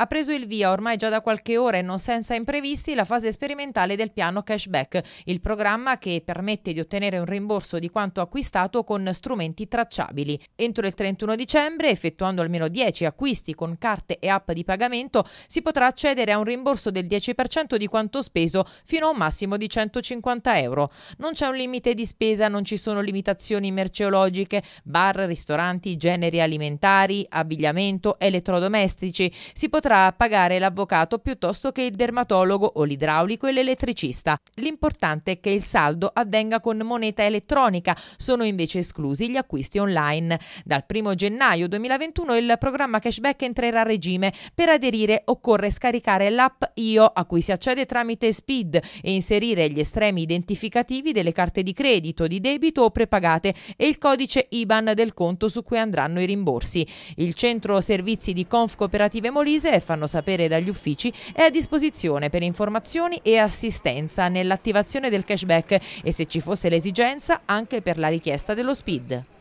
Ha preso il via ormai già da qualche ora e non senza imprevisti la fase sperimentale del piano cashback, il programma che permette di ottenere un rimborso di quanto acquistato con strumenti tracciabili. Entro il 31 dicembre, effettuando almeno 10 acquisti con carte e app di pagamento, si potrà accedere a un rimborso del 10% di quanto speso fino a un massimo di 150 euro. Non c'è un limite di spesa, non ci sono limitazioni merceologiche, bar, ristoranti, generi alimentari, abbigliamento, elettrodomestici. Si potrà potrà pagare l'avvocato piuttosto che il dermatologo o l'idraulico e l'elettricista. L'importante è che il saldo avvenga con moneta elettronica, sono invece esclusi gli acquisti online. Dal 1 gennaio 2021 il programma cashback entrerà a regime. Per aderire occorre scaricare l'app IO a cui si accede tramite SPID e inserire gli estremi identificativi delle carte di credito, di debito o prepagate e il codice IBAN del conto su cui andranno i rimborsi. Il centro servizi di Conf Cooperative Molise e fanno sapere dagli uffici, è a disposizione per informazioni e assistenza nell'attivazione del cashback e se ci fosse l'esigenza anche per la richiesta dello SPID.